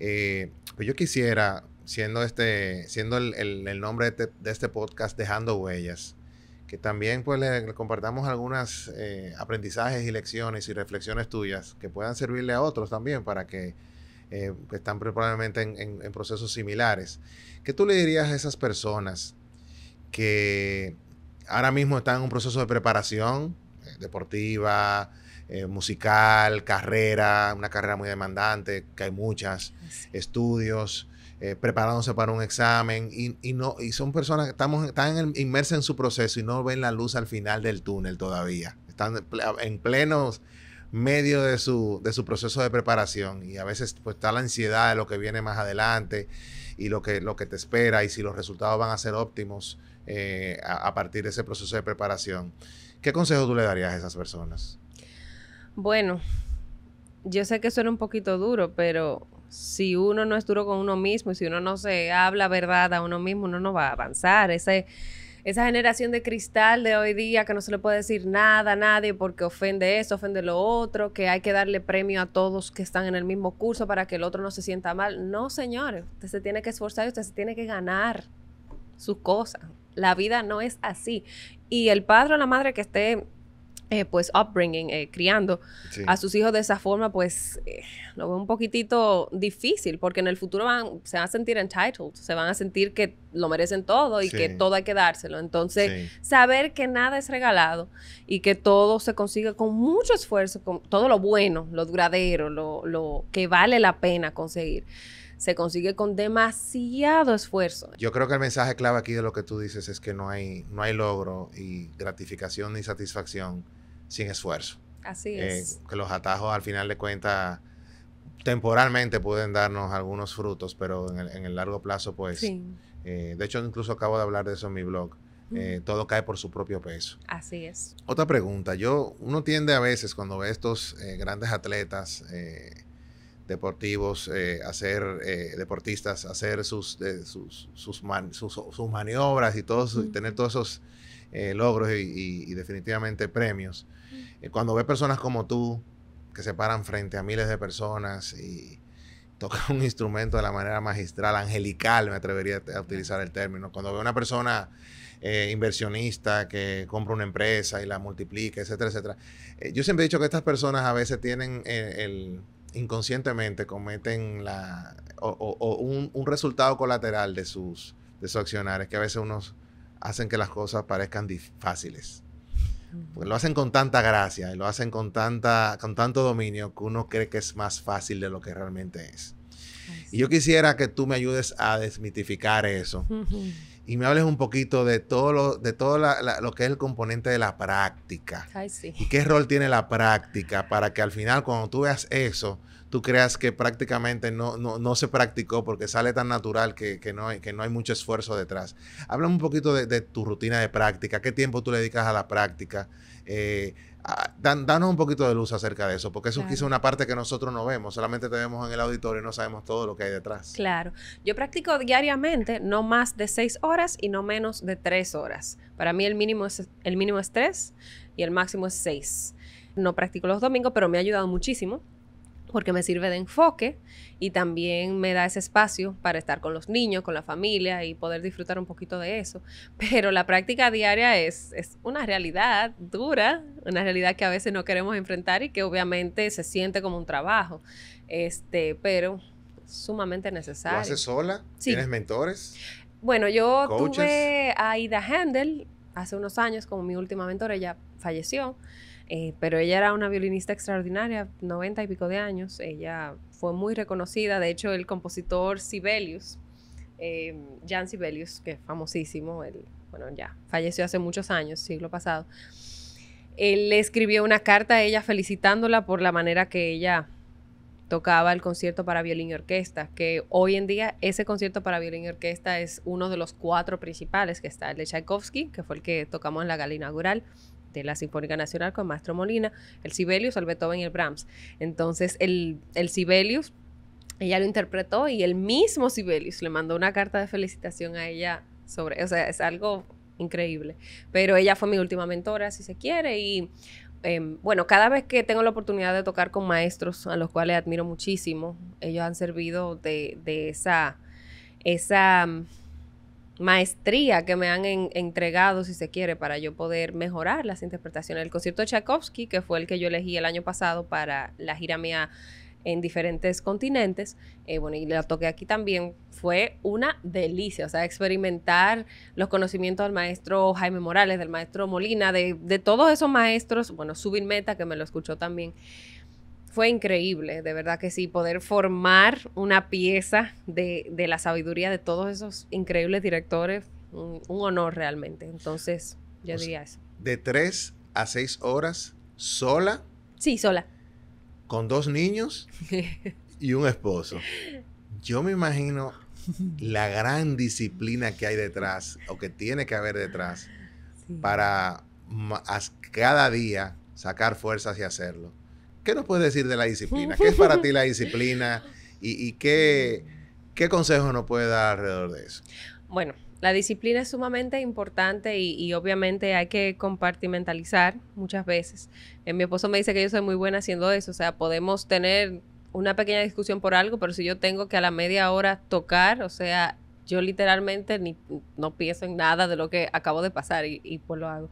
Eh, pues yo quisiera, siendo este, siendo el, nombre de este, de este podcast Dejando Huellas, que también pues le, compartamos algunos eh, aprendizajes y lecciones y reflexiones tuyas que puedan servirle a otros también para que eh, están probablemente en, procesos similares. ¿Qué tú le dirías a esas personas que ahora mismo están en un proceso de preparación eh, deportiva, musical, carrera, una carrera muy demandante, que hay muchas, estudios? Eh, preparándose para un examen y, y, no, y son personas que estamos, están inmersas en su proceso y no ven la luz al final del túnel todavía. Están en plenos medio de su, proceso de preparación y a veces pues, está la ansiedad de lo que viene más adelante y lo que, lo que te espera y si los resultados van a ser óptimos eh, a partir de ese proceso de preparación. ¿Qué consejo tú le darías a esas personas? Bueno, yo sé que suena un poquito duro, pero si uno no es duro con uno mismo y si uno no se habla verdad a uno mismo, uno no va a avanzar. Ese, esa generación de cristal de hoy día que no se le puede decir nada a nadie porque ofende eso, ofende lo otro, que hay que darle premio a todos que están en el mismo curso para que el otro no se sienta mal. No, señores, usted se tiene que esforzar y usted se tiene que ganar sus cosas. La vida no es así. Y el padre o la madre que esté eh, pues upbringing, eh, criando a sus hijos de esa forma, pues eh, lo veo un poquitito difícil, porque en el futuro van, se van a sentir entitled, se van a sentir que lo merecen todo y que todo hay que dárselo. Entonces, saber que nada es regalado y que todo se consigue con mucho esfuerzo, con todo lo bueno, lo duradero, lo, lo que vale la pena conseguir se consigue con demasiado esfuerzo. Yo creo que el mensaje clave aquí de lo que tú dices es que no hay, no hay logro y gratificación ni satisfacción sin esfuerzo. Así eh, es. que los atajos al final de cuentas temporalmente pueden darnos algunos frutos, pero en el, largo plazo, pues, sí. Eh, de hecho, incluso acabo de hablar de eso en mi blog. Eh, todo cae por su propio peso. Así es. Otra pregunta, yo, uno tiende a veces cuando ve estos grandes atletas deportivos, hacer deportistas, hacer sus, sus, sus, sus, maniobras y todos, y tener todos esos eh, logros y, definitivamente premios. Eh, cuando ve personas como tú, que se paran frente a miles de personas y tocan [laughs] un instrumento de la manera magistral, angelical, me atrevería a utilizar el término. Cuando ve una persona eh, inversionista que compra una empresa y la multiplica, etcétera, etcétera. yo siempre he dicho que estas personas a veces tienen el inconscientemente cometen la, o, un, resultado colateral de sus, de sus accionarios, que a veces unos hacen que las cosas parezcan fáciles. Pues lo hacen con tanta gracia y lo hacen con, tanta, con tanto dominio que uno cree que es más fácil de lo que realmente es. Y yo quisiera que tú me ayudes a desmitificar eso y me hables un poquito de todo lo, de todo lo que es el componente de la práctica. ¿Y qué rol tiene la práctica para que al final cuando tú veas eso, tú creas que prácticamente no, no, se practicó porque sale tan natural que, no hay, que no hay mucho esfuerzo detrás. Háblame un poquito de, tu rutina de práctica, qué tiempo tú le dedicas a la práctica. Eh, ah, danos un poquito de luz acerca de eso, porque eso claro. es una parte que nosotros no vemos, solamente te vemos en el auditorio y no sabemos todo lo que hay detrás. Claro, yo practico diariamente no más de seis horas y no menos de tres horas. Para mí el mínimo es, el mínimo es tres y el máximo es seis. No practico los domingos, pero me ha ayudado muchísimo porque me sirve de enfoque y también me da ese espacio para estar con los niños, con la familia y poder disfrutar un poquito de eso. [laughs] Pero la práctica diaria es, es una realidad dura, una realidad que a veces no queremos enfrentar y que obviamente se siente como un trabajo, este, pero sumamente necesario. ¿Lo haces sola? ¿Tienes mentores? Bueno, yo tuve a Ida Handel hace unos años como mi última mentora, ella falleció. Eh, pero ella era una violinista extraordinaria, 90 y pico de años. Ella fue muy reconocida. De hecho, el compositor Sibelius, eh, Jan Sibelius, que es famosísimo, él, bueno, ya falleció hace muchos años, siglo pasado. Él le escribió una carta a ella felicitándola por la manera que ella tocaba el concierto para violín y orquesta, que hoy en día ese concierto para violín y orquesta es uno de los cuatro principales, que está el de Tchaikovsky, que fue el que tocamos en la gala inaugural, de la Sinfónica Nacional con Maestro Molina, el Sibelius, el Beethoven y el Brahms. Entonces, el, el Sibelius, ella lo interpretó y el mismo Sibelius le mandó una carta de felicitación a ella sobre, o sea, es algo increíble. Pero ella fue mi última mentora, si se quiere, y em, bueno, cada vez que tengo la oportunidad de tocar con maestros a los cuales admiro muchísimo, ellos han servido de, de esa, esa maestría que me han entregado, si se quiere, para yo poder mejorar las interpretaciones. El concierto de Tchaikovsky, que fue el que yo elegí el año pasado para la gira mía en diferentes continentes, eh, bueno, y la toqué aquí también, fue una delicia, o sea, experimentar los conocimientos del maestro Jaime Morales, del maestro Molina, de, de todos esos maestros, bueno, Subin Meta, que me lo escuchó también, fue increíble, de verdad que sí, poder formar una pieza de, la sabiduría de todos esos increíbles directores, un, honor realmente. Entonces, yo diría eso. De tres a seis horas, sola. Sí, sola. Con dos niños [laughs] y un esposo. Yo me imagino la gran disciplina que hay detrás o que tiene que haber detrás para cada día sacar fuerzas y hacerlo. ¿Qué nos puedes decir de la disciplina? ¿Qué es para ti la disciplina? ¿Y, qué, qué consejo nos puedes dar alrededor de eso? Bueno, la disciplina es sumamente importante y, obviamente hay que compartimentalizar muchas veces. En eh, mi esposo me dice que yo soy muy buena haciendo eso, o sea, podemos tener una pequeña discusión por algo, pero si yo tengo que a la media hora tocar, o sea, yo literalmente ni, no pienso en nada de lo que acabo de pasar y, y pues lo hago.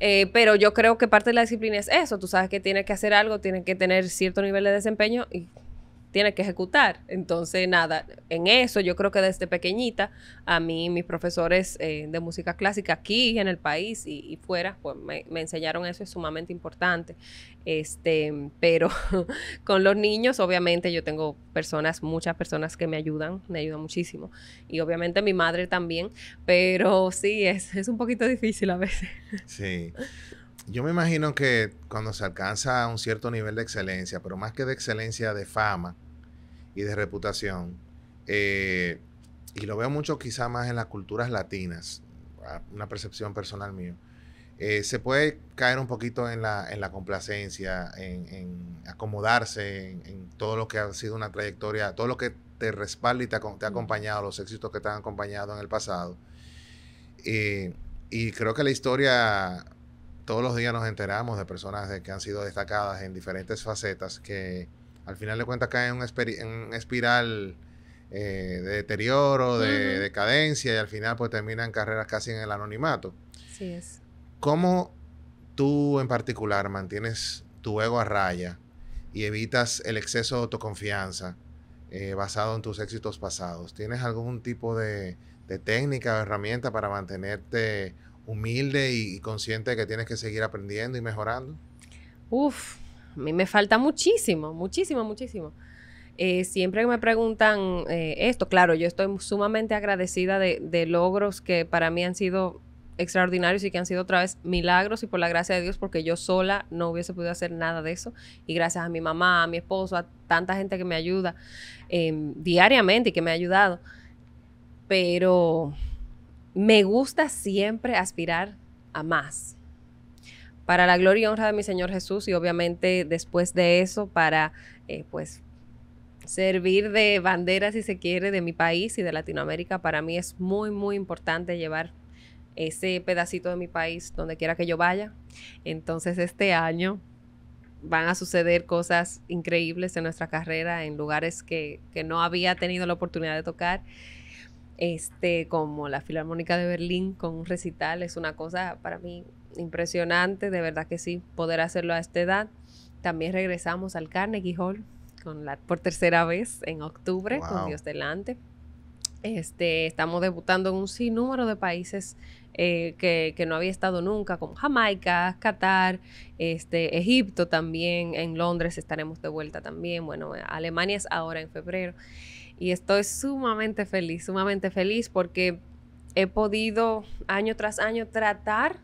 Eh, pero yo creo que parte de la disciplina es eso. Tú sabes que tienes que hacer algo, tienes que tener cierto nivel de desempeño y tienes que ejecutar. Entonces, nada, en eso yo creo que desde pequeñita, a mí mis profesores eh, de música clásica aquí en el país y, fuera, pues me, me, enseñaron eso, es sumamente importante. Este, pero [laughs] con los niños, obviamente, yo tengo personas, muchas personas que me ayudan, me ayudan muchísimo. Y obviamente mi madre también, pero sí, es, un poquito difícil a veces. [laughs] Sí. Yo me imagino que cuando se alcanza un cierto nivel de excelencia, pero más que de excelencia, de fama y de reputación, eh, y lo veo mucho quizá más en las culturas latinas, una percepción personal mía eh, se puede caer un poquito en la, en la complacencia, en, acomodarse, en, todo lo que ha sido una trayectoria, todo lo que te respalda y te ha, acompañado, los éxitos que te han acompañado en el pasado. Eh, y creo que la historia, todos los días nos enteramos de personas que han sido destacadas en diferentes facetas, que al final de cuentas caen en una espiral eh, de deterioro, de decadencia, y al final pues terminan carreras casi en el anonimato. Sí es. ¿Cómo tú en particular mantienes tu ego a raya y evitas el exceso de autoconfianza eh, basado en tus éxitos pasados? ¿Tienes algún tipo de, técnica o herramienta para mantenerte humilde y, consciente de que tienes que seguir aprendiendo y mejorando? Uf, a mí me falta muchísimo, muchísimo, muchísimo. Eh, siempre me preguntan eh, esto, claro, yo estoy sumamente agradecida de, logros que para mí han sido extraordinarios y que han sido otra vez milagros y por la gracia de Dios, porque yo sola no hubiese podido hacer nada de eso. Y gracias a mi mamá, a mi esposo, a tanta gente que me ayuda em, diariamente y que me ha ayudado. Pero me gusta siempre aspirar a más. Para la gloria y honra de mi Señor Jesús y obviamente después de eso para eh, pues servir de bandera si se quiere de mi país y de Latinoamérica para mí es muy muy importante llevar ese pedacito de mi país donde quiera que yo vaya. Entonces este año van a suceder cosas increíbles en nuestra carrera, en lugares que, no había tenido la oportunidad de tocar. Este, como la Filarmónica de Berlín con un recital, es una cosa para mí impresionante, de verdad que sí, poder hacerlo a esta edad. También regresamos al Carnegie Hall por tercera vez en octubre, con Dios delante. Este, estamos debutando en un sinnúmero de países eh, que, no había estado nunca, como Jamaica, Qatar, este, Egipto también, en Londres estaremos de vuelta también, bueno, Alemania es ahora en febrero. Y estoy sumamente feliz, sumamente feliz porque he podido año tras año tratar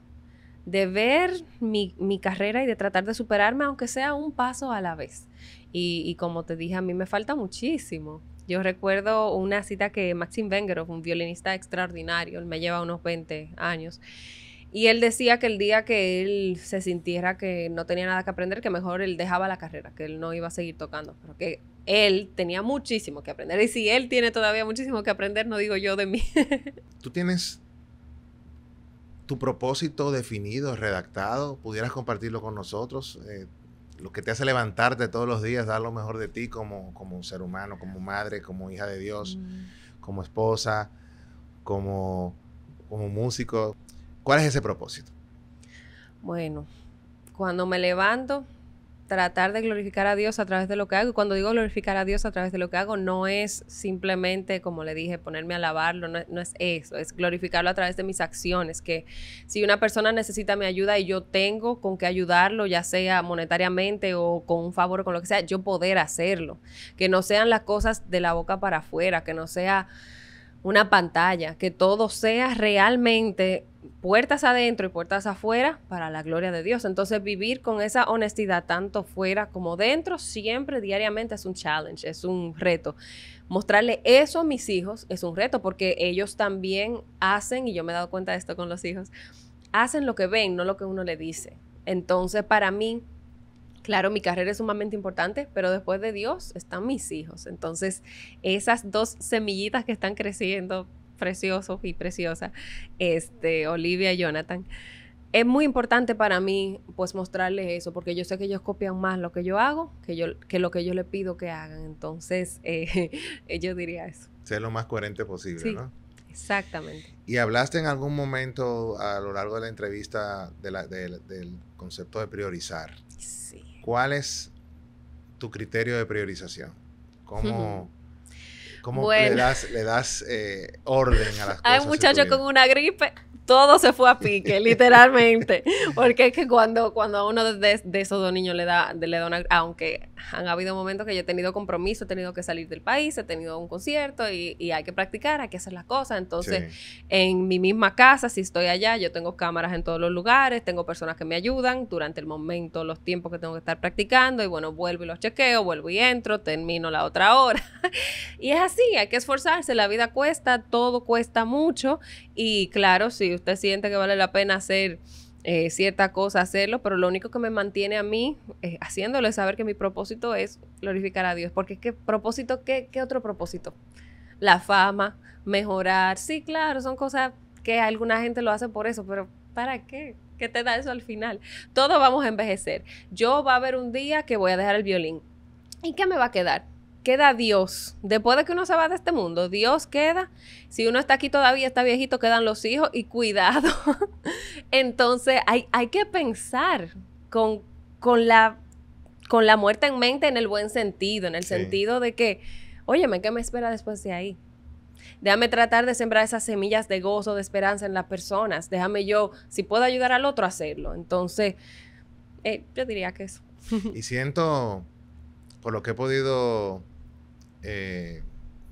de ver mi, carrera y de tratar de superarme, aunque sea un paso a la vez. y como te dije, a mí me falta muchísimo yo recuerdo una cita que Maxim Vengerov, un violinista extraordinario, él me lleva unos 20 años, y él decía que el día que él se sintiera que no tenía nada que aprender, que mejor él dejaba la carrera, que él no iba a seguir tocando, pero que él tenía muchísimo que aprender. Y si él tiene todavía muchísimo que aprender, no digo yo de mí. [laughs] Tú tienes tu propósito definido, redactado, pudieras compartirlo con nosotros. Eh, lo que te hace levantarte todos los días, dar lo mejor de ti como, como un ser humano, como madre, como hija de Dios, mm. como esposa, como, como músico. ¿Cuál es ese propósito? Bueno, cuando me levanto, tratar de glorificar a Dios a través de lo que hago. Y cuando digo glorificar a Dios a través de lo que hago, no es simplemente, como le dije, ponerme a lavarlo no, no, es eso, es glorificarlo a través de mis acciones, que si una persona necesita mi ayuda y yo tengo con qué ayudarlo, ya sea monetariamente o con un favor o con lo que sea, yo poder hacerlo. Que no sean las cosas de la boca para afuera, que no sea una pantalla, que todo sea realmente puertas adentro y puertas afuera para la gloria de Dios. Entonces vivir con esa honestidad tanto fuera como dentro siempre diariamente es un challenge, es un reto. Mostrarle eso a mis hijos es un reto porque ellos también hacen, y yo me he dado cuenta de esto con los hijos, hacen lo que ven, no lo que uno le dice. Entonces para mí Claro, mi carrera es sumamente importante, pero después de Dios están mis hijos. Entonces, esas dos semillitas que están creciendo precioso y preciosa este, Olivia y Jonathan. Es muy importante para mí pues mostrarles eso, porque yo sé que ellos copian más lo que yo hago que, yo, que lo que yo les pido que hagan. Entonces, [laughs] eh, yo diría eso. Ser lo más coherente posible, ¿no? Exactamente. Y hablaste en algún momento a lo largo de la entrevista del concepto de priorizar. Sí. ¿Cuál es tu criterio de priorización? ¿Cómo, ¿Cómo le das, eh, orden a las cosas? Hay muchachos con una gripe, todo se fue a pique, [laughs] literalmente. Porque es que cuando, cuando a uno de, esos dos niños le da, le da una... Aunque han habido momentos que yo he tenido compromiso, he tenido que salir del país, he tenido un concierto y, hay que practicar, hay que hacer las cosas. Entonces, en mi misma casa, si estoy allá, yo tengo cámaras en todos los lugares, tengo personas que me ayudan durante el momento, los tiempos que tengo que estar practicando y bueno, vuelvo y los chequeo, vuelvo y entro, termino la otra hora. [laughs] y es así, hay que esforzarse, la vida cuesta, todo cuesta mucho y claro, si usted siente que vale la pena hacer eh, cierta cosa, hacerlo, pero lo único que me mantiene a mí eh, haciéndolo, es saber que mi propósito es glorificar a Dios, porque ¿qué propósito? ¿Qué, qué otro propósito? La fama, mejorar, sí, claro, son cosas que alguna gente lo hace por eso, pero ¿para qué? ¿Qué te da eso al final? Todos vamos a envejecer. Yo va a haber un día que voy a dejar el violín. ¿Y qué me va a quedar? queda Dios. Después de que uno se va de este mundo, Dios queda. Si uno está aquí todavía, está viejito, quedan los hijos y cuidado. [laughs] Entonces hay, hay que pensar con, con, la, con la muerte en mente en el buen sentido, en el sentido de que, óyeme, ¿qué me espera después de ahí? Déjame tratar de sembrar esas semillas de gozo, de esperanza en las personas. Déjame yo, si puedo ayudar al otro, hacerlo. Entonces, eh, yo diría que eso. y siento por lo que he podido eh,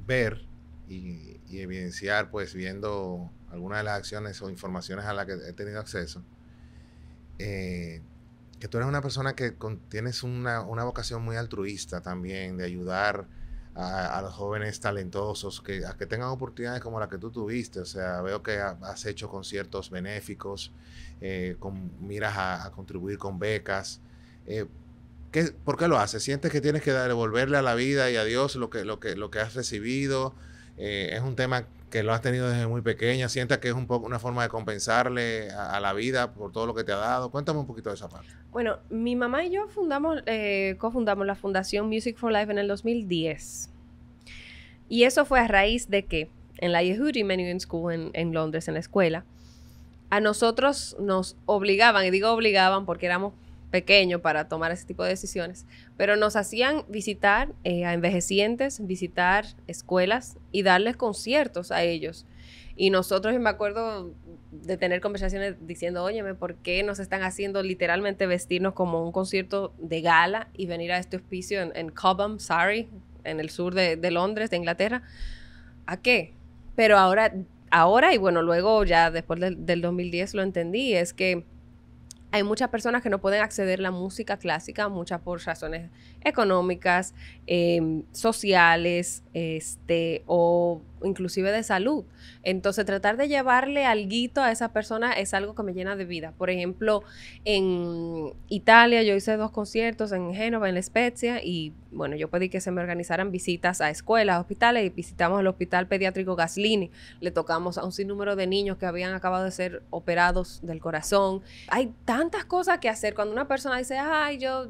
ver y, evidenciar, pues viendo algunas de las acciones o informaciones a las que he tenido acceso, eh, que tú eres una persona que tienes una, vocación muy altruista también, de ayudar a, los jóvenes talentosos, que, a que tengan oportunidades como la que tú tuviste. O sea, veo que has hecho conciertos benéficos, eh, con miras a, a, contribuir con becas por qué lo haces? ¿Sientes que tienes que devolverle a la vida y a Dios lo que, lo que, lo que has recibido? Eh, ¿Es un tema que lo has tenido desde muy pequeña? ¿Sientes que es un poco una forma de compensarle a, la vida por todo lo que te ha dado? Cuéntame un poquito de esa parte. Bueno, mi mamá y yo fundamos, eh, cofundamos la Fundación Music for Life en el 2010. Y eso fue a raíz de que en la Yehudi Menuhin School en, en Londres, en la escuela, a nosotros nos obligaban, y digo obligaban porque éramos pequeño para tomar ese tipo de decisiones, pero nos hacían visitar eh, a envejecientes, visitar escuelas y darles conciertos a ellos. Y nosotros, me acuerdo de tener conversaciones diciendo, óyeme, ¿por qué nos están haciendo literalmente vestirnos como un concierto de gala y venir a este hospicio en, Cobham, Surrey, en el sur de, Londres, de Inglaterra? ¿A qué? Pero ahora, ahora y bueno, luego ya después del 2010 lo entendí, es que hay muchas personas que no pueden acceder a la música clásica, muchas por razones económicas, em, sociales, este, o inclusive de salud. Entonces, tratar de llevarle algo a esa persona es algo que me llena de vida. Por ejemplo, en Italia yo hice dos conciertos en Génova, en La Spezia, y bueno, yo pedí que se me organizaran visitas a escuelas, hospitales, y visitamos el hospital pediátrico Gaslini. Le tocamos a un sinnúmero de niños que habían acabado de ser operados del corazón. Hay tantas cosas que hacer cuando una persona dice, ay, yo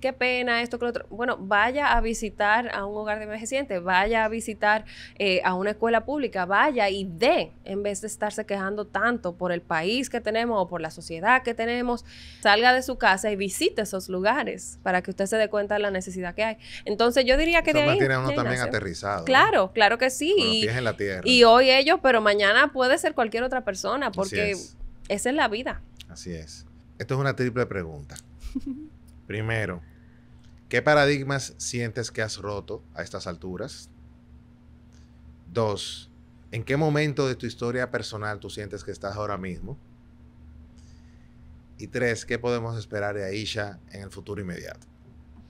qué pena, esto, que lo otro. Bueno, vaya a visitar a un hogar de envejecientes, vaya a visitar eh, a un una escuela pública, vaya y dé, en vez de estarse quejando tanto por el país que tenemos o por la sociedad que tenemos, salga de su casa y visite esos lugares para que usted se dé cuenta de la necesidad que hay. Entonces yo diría que de ahí... Tiene uno también aterrizado. Claro, claro que sí. Con en la tierra. y hoy ellos, pero mañana puede ser cualquier otra persona, porque esa es la vida. Así es. Esto es una triple pregunta. Primero, ¿qué paradigmas sientes que has roto a estas alturas Dos, ¿en qué momento de tu historia personal tú sientes que estás ahora mismo? Y tres, ¿qué podemos esperar de Aisha en el futuro inmediato?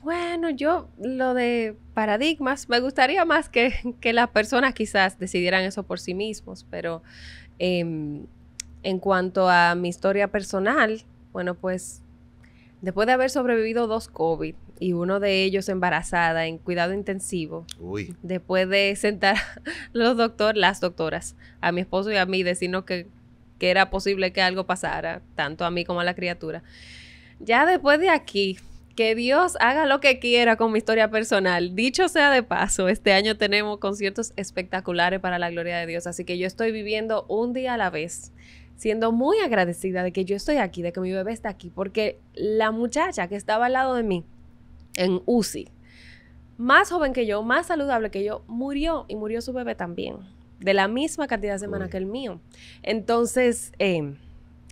Bueno, yo lo de paradigmas, me gustaría más que, las personas quizás decidieran eso por sí mismos, pero em, en cuanto a mi historia personal, bueno, pues después de haber sobrevivido dos COVID, y uno de ellos embarazada en cuidado intensivo. Uy. Después de sentar [laughs] los doctores, las doctoras, a mi esposo y a mí, decirnos que, que era posible que algo pasara, tanto a mí como a la criatura. Ya después de aquí, que Dios haga lo que quiera con mi historia personal. Dicho sea de paso, este año tenemos conciertos espectaculares para la gloria de Dios, así que yo estoy viviendo un día a la vez siendo muy agradecida de que yo estoy aquí, de que mi bebé está aquí, porque la muchacha que estaba al lado de mí, en UCI, más joven que yo, más saludable que yo, murió y murió su bebé también, de la misma cantidad de semanas que el mío. Entonces, em,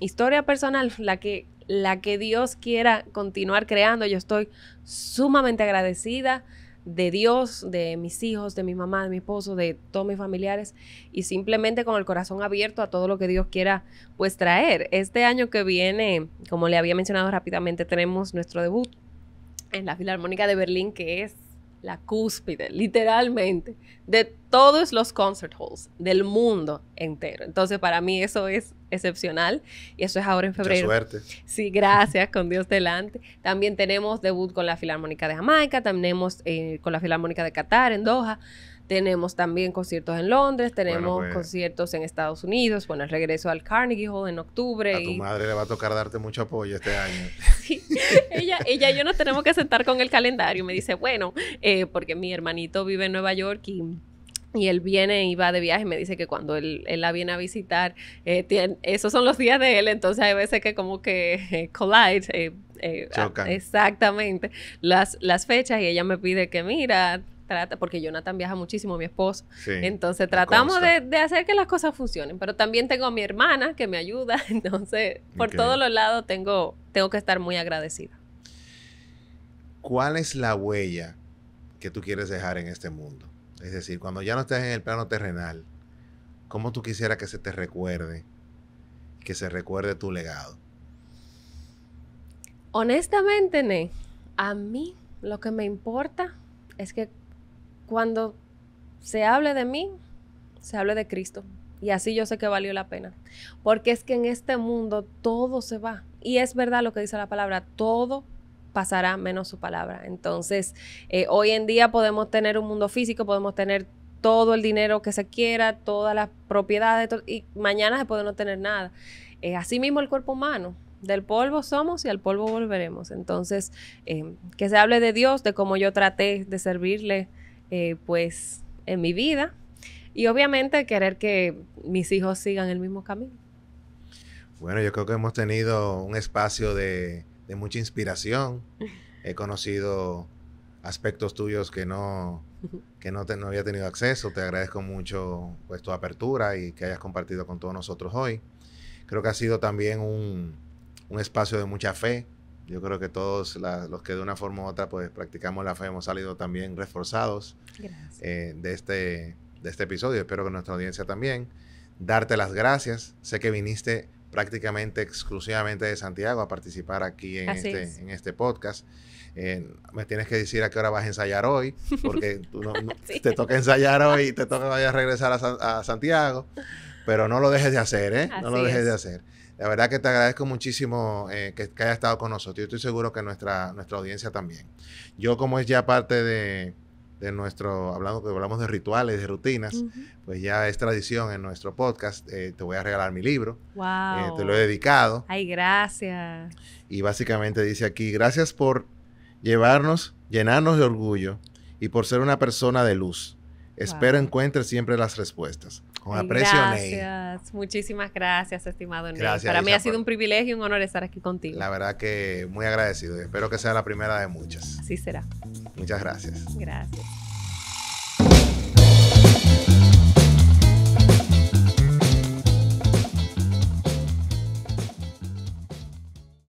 historia personal, la que, la que Dios quiera continuar creando, yo estoy sumamente agradecida de Dios, de mis hijos, de mi mamá, de mi esposo, de todos mis familiares y simplemente con el corazón abierto a todo lo que Dios quiera pues traer. Este año que viene, como le había mencionado rápidamente, tenemos nuestro debut en la Filarmónica de Berlín, que es la cúspide, literalmente, de todos los concert halls del mundo entero. Entonces, para mí eso es excepcional y eso es ahora en febrero. Mucha suerte. Sí, gracias, con Dios delante. También tenemos debut con la Filarmónica de Jamaica, tenemos eh, con la Filarmónica de Qatar en Doha. Tenemos también conciertos en Londres, tenemos pues. conciertos en Estados Unidos. Bueno, el regreso al Carnegie Hall en octubre. A tu madre le va a tocar darte mucho apoyo este año. [laughs] ella, ella y yo nos tenemos que sentar con el calendario. Me dice, bueno, eh, porque mi hermanito vive en Nueva York y y él viene y va de viaje me dice que cuando él, la viene a visitar, eh, esos son los días de él, entonces hay veces que como que eh, collide, eh, exactamente, las, las fechas y ella me pide que mira, trata, porque Jonathan viaja muchísimo, mi esposo. entonces tratamos de, hacer que las cosas funcionen, pero también tengo a mi hermana que me ayuda, [laughs] entonces por todos los lados tengo, tengo que estar muy agradecida. ¿Cuál es la huella que tú quieres dejar en este mundo? Es decir, cuando ya no estés en el plano terrenal, ¿cómo tú quisieras que se te recuerde, que se recuerde tu legado? Honestamente, a mí lo que me importa es que cuando se hable de mí, se hable de Cristo. Y así yo sé que valió la pena. Porque es que en este mundo todo se va. Y es verdad lo que dice la palabra, todo pasará menos su palabra. Entonces, eh, hoy en día podemos tener un mundo físico, podemos tener todo el dinero que se quiera, todas las propiedades, y mañana se puede no tener nada. asimismo eh, así mismo el cuerpo humano. Del polvo somos y al polvo volveremos. Entonces, eh, que se hable de Dios, de cómo yo traté de servirle eh, pues en mi vida y obviamente querer que mis hijos sigan el mismo camino. Bueno, yo creo que hemos tenido un espacio de, mucha inspiración. [laughs] He conocido aspectos tuyos que no, [laughs] que no, no había tenido acceso. Te agradezco mucho pues, tu apertura y que hayas compartido con todos nosotros hoy. Creo que ha sido también un, un espacio de mucha fe, yo creo que todos los que de una forma u otra pues practicamos la fe hemos salido también reforzados eh, de, este, de este episodio. Espero que nuestra audiencia también. Darte las gracias. Sé que viniste prácticamente exclusivamente de Santiago a participar aquí en, este, este, podcast. Eh, me tienes que decir a qué hora vas a ensayar hoy, porque [laughs] te toca ensayar hoy y te toca vaya a regresar a, Santiago, pero no lo dejes de hacer, ¿eh? no lo dejes de hacer. La verdad que te agradezco muchísimo eh, que, hayas estado con nosotros. Yo estoy seguro que nuestra, nuestra audiencia también. Yo, como es ya parte de, nuestro, hablando que hablamos de rituales, de rutinas, pues ya es tradición en nuestro podcast. Eh, te voy a regalar mi libro. Wow. Eh, te lo he dedicado. Ay, gracias. Y básicamente dice aquí, gracias por llevarnos, llenarnos de orgullo y por ser una persona de luz. Espero encuentres siempre las respuestas. Con aprecio, Gracias. Muchísimas gracias, estimado Ney. Para mí ha sido un privilegio y un honor estar aquí contigo. La verdad que muy agradecido. y Espero que sea la primera de muchas. Así será. Muchas gracias. Gracias.